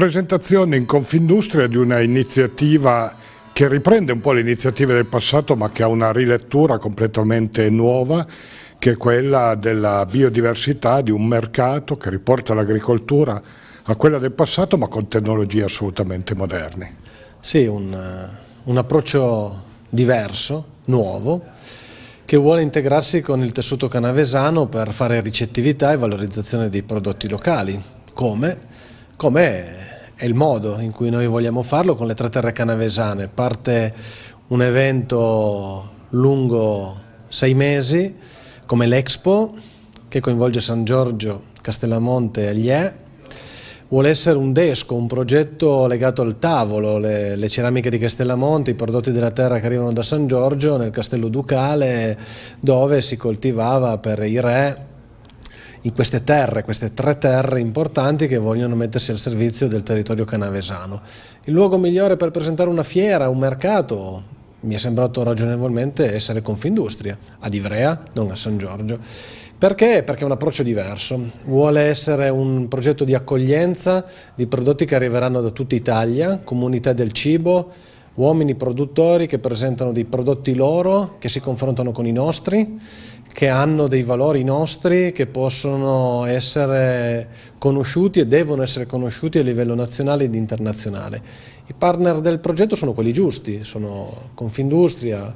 Presentazione in Confindustria di una iniziativa che riprende un po' le iniziative del passato ma che ha una rilettura completamente nuova che è quella della biodiversità, di un mercato che riporta l'agricoltura a quella del passato ma con tecnologie assolutamente moderne. Sì, un, un approccio diverso, nuovo, che vuole integrarsi con il tessuto canavesano per fare ricettività e valorizzazione dei prodotti locali. Come? Come è il modo in cui noi vogliamo farlo con le tre terre canavesane. Parte un evento lungo sei mesi come l'Expo che coinvolge San Giorgio, Castellamonte e Aglie. Vuole essere un desco, un progetto legato al tavolo, le, le, ceramiche di Castellamonte, i prodotti della terra che arrivano da San Giorgio nel castello ducale dove si coltivava per i re in queste terre, queste tre terre importanti che vogliono mettersi al servizio del territorio canavesano. Il luogo migliore per presentare una fiera, un mercato, mi è sembrato ragionevolmente essere Confindustria, ad Ivrea, non a San Giorgio. Perché? Perché è un approccio diverso, vuole essere un progetto di accoglienza di prodotti che arriveranno da tutta Italia, comunità del cibo, uomini produttori che presentano dei prodotti loro, che si confrontano con i nostri che hanno dei valori nostri che possono essere conosciuti e devono essere conosciuti a livello nazionale ed internazionale. I partner del progetto sono quelli giusti, sono Confindustria,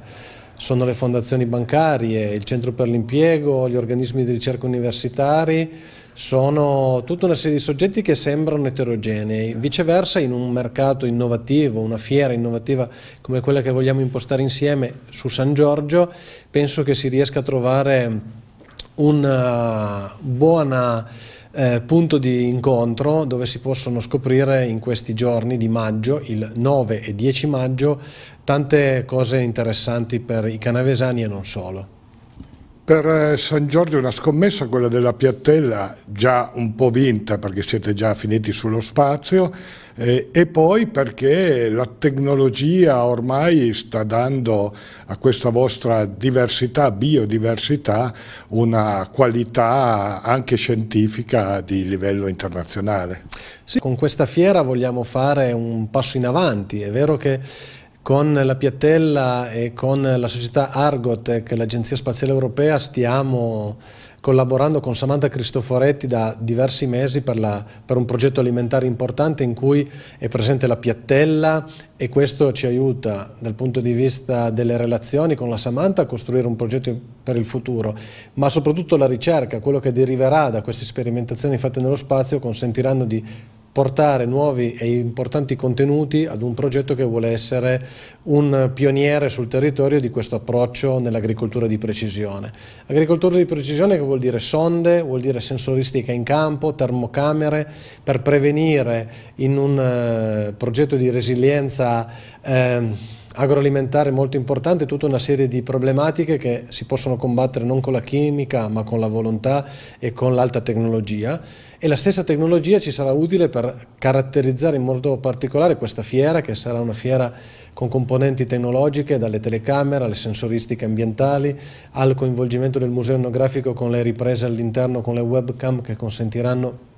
sono le fondazioni bancarie, il centro per l'impiego, gli organismi di ricerca universitari, sono tutta una serie di soggetti che sembrano eterogenei, viceversa in un mercato innovativo, una fiera innovativa come quella che vogliamo impostare insieme su San Giorgio, penso che si riesca a trovare una eh, buona eh, punto di incontro dove si possono scoprire in questi giorni di maggio, il 9 e 10 maggio, tante cose interessanti per i canavesani e non solo. Per eh, San Giorgio una scommessa, quella della Piattella, già un po' vinta perché siete già finiti sullo spazio eh, e poi perché la tecnologia ormai sta dando a questa vostra diversità, biodiversità, una qualità anche scientifica di livello internazionale. Sì, con questa fiera vogliamo fare un passo in avanti, è vero che con la Piattella e con la società Argotec, l'Agenzia Spaziale Europea, stiamo collaborando con Samantha Cristoforetti da diversi mesi per, la, per, un progetto alimentare importante in cui è presente la piattella e questo ci aiuta dal punto di vista delle relazioni con la Samantha a costruire un progetto per il futuro, ma soprattutto la ricerca, quello che deriverà da queste sperimentazioni fatte nello spazio consentiranno di portare nuovi e importanti contenuti ad un progetto che vuole essere un pioniere sul territorio di questo approccio nell'agricoltura di precisione. Agricoltura di precisione che vuol dire sonde, vuol dire sensoristica in campo, termocamere, per prevenire in un eh, progetto di resilienza eh, agroalimentare molto importante, tutta una serie di problematiche che si possono combattere non con la chimica ma con la volontà e con l'alta tecnologia e la stessa tecnologia ci sarà utile per caratterizzare in modo particolare questa fiera che sarà una fiera con componenti tecnologiche dalle telecamere alle sensoristiche ambientali al coinvolgimento del museo etnografico con le riprese all'interno con le webcam che consentiranno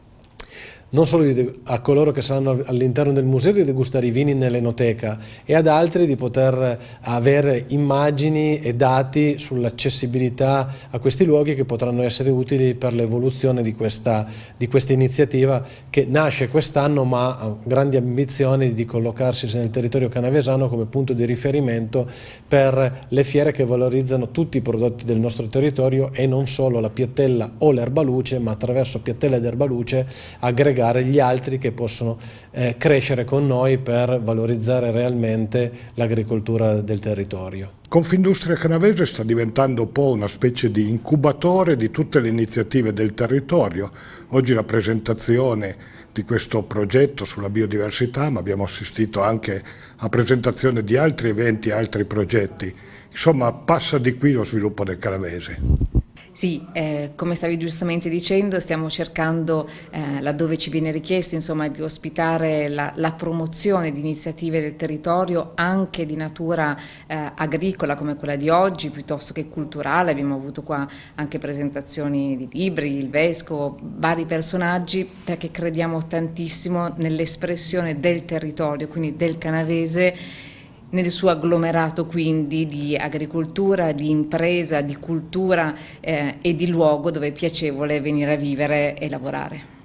non solo a coloro che saranno all'interno del museo di degustare i vini nell'enoteca e ad altri di poter eh, avere immagini e dati sull'accessibilità a questi luoghi che potranno essere utili per l'evoluzione di questa, di questa iniziativa che nasce quest'anno ma ha grandi ambizioni di collocarsi nel territorio canavesano come punto di riferimento per le fiere che valorizzano tutti i prodotti del nostro territorio e non solo la piattella o l'erbaluce ma attraverso piattella ed erbaluce aggregare spiegare gli altri che possono eh, crescere con noi per valorizzare realmente l'agricoltura del territorio. Confindustria Canavese sta diventando un po' una specie di incubatore di tutte le iniziative del territorio. Oggi la presentazione di questo progetto sulla biodiversità, ma abbiamo assistito anche a presentazione di altri eventi, altri progetti. Insomma, passa di qui lo sviluppo del Canavese. Sì, eh, come stavi giustamente dicendo, stiamo cercando, eh, laddove ci viene richiesto, insomma, di ospitare la, la, promozione di iniziative del territorio anche di natura eh, agricola come quella di oggi, piuttosto che culturale. Abbiamo avuto qua anche presentazioni di libri, il vescovo, vari personaggi, perché crediamo tantissimo nell'espressione del territorio, quindi del canavese nel suo agglomerato quindi di agricoltura, di impresa, di cultura eh, e di luogo dove è piacevole venire a vivere e lavorare.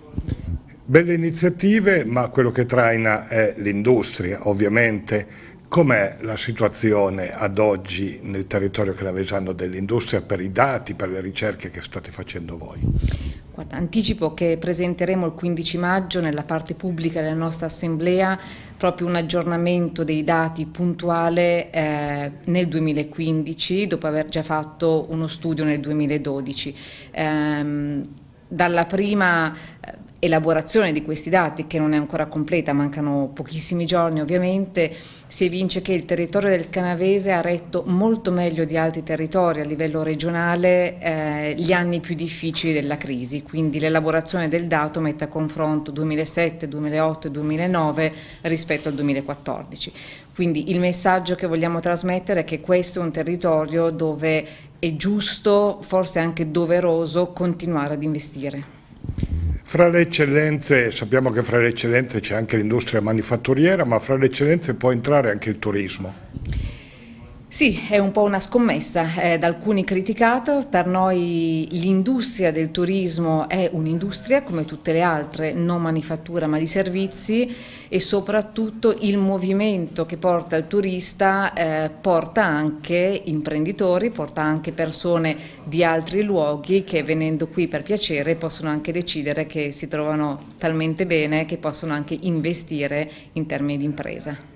Belle iniziative, ma quello che traina è l'industria, ovviamente. Com'è la situazione ad oggi nel territorio che la dell'industria per i dati, per le ricerche che state facendo voi? Guarda, anticipo che presenteremo il 15 maggio nella parte pubblica della nostra assemblea proprio un aggiornamento dei dati puntuale eh, nel 2015 dopo aver già fatto uno studio nel 2012. Ehm, dalla prima eh, elaborazione di questi dati, che non è ancora completa, mancano pochissimi giorni ovviamente, si evince che il territorio del Canavese ha retto molto meglio di altri territori a livello regionale eh, gli anni più difficili della crisi, quindi l'elaborazione del dato mette a confronto 2007, 2008 e 2009 rispetto al 2014. Quindi il messaggio che vogliamo trasmettere è che questo è un territorio dove è giusto, forse anche doveroso, continuare ad investire. Fra le eccellenze, sappiamo che fra le eccellenze c'è anche l'industria manifatturiera, ma fra le eccellenze può entrare anche il turismo. Sì, è un po' una scommessa, è eh, da alcuni criticata, per noi l'industria del turismo è un'industria come tutte le altre, non manifattura ma di servizi e soprattutto il movimento che porta il turista eh, porta anche imprenditori, porta anche persone di altri luoghi che venendo qui per piacere possono anche decidere che si trovano talmente bene che possono anche investire in termini di impresa.